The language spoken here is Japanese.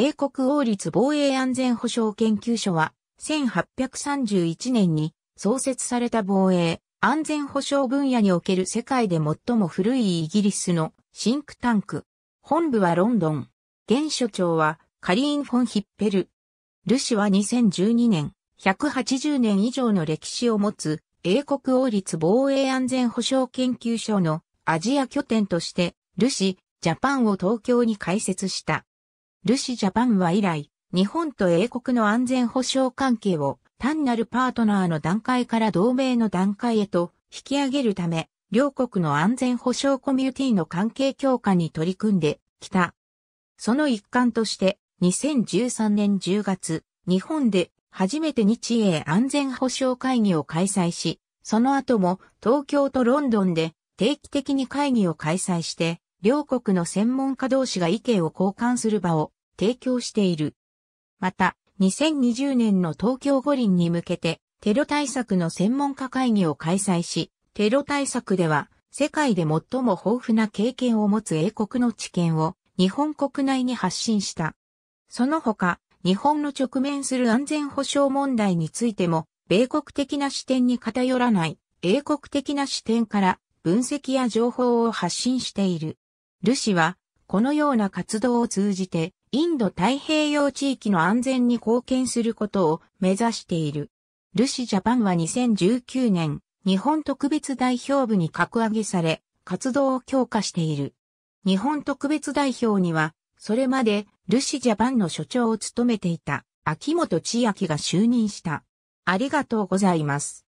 英国王立防衛安全保障研究所は、1831年に創設された防衛、安全保障分野における世界で最も古いイギリスのシンクタンク。本部はロンドン。現所長はカリーン・フォン・ヒッペル。ルシは2012年、180年以上の歴史を持つ英国王立防衛安全保障研究所のアジア拠点として、ルシ・ジャパンを東京に開設した。ルシジャパンは以来、日本と英国の安全保障関係を単なるパートナーの段階から同盟の段階へと引き上げるため、両国の安全保障コミュニティの関係強化に取り組んできた。その一環として、2013年10月、日本で初めて日英安全保障会議を開催し、その後も東京とロンドンで定期的に会議を開催して、両国の専門家同士が意見を交換する場を提供している。また、2020年の東京五輪に向けて、テロ対策の専門家会議を開催し、テロ対策では、世界で最も豊富な経験を持つ英国の知見を日本国内に発信した。その他、日本の直面する安全保障問題についても、米国的な視点に偏らない、英国的な視点から分析や情報を発信している。ルシは、このような活動を通じて、インド太平洋地域の安全に貢献することを目指している。ルシジャパンは2019年、日本特別代表部に格上げされ、活動を強化している。日本特別代表には、それまでルシジャパンの所長を務めていた秋元千秋が就任した。ありがとうございます。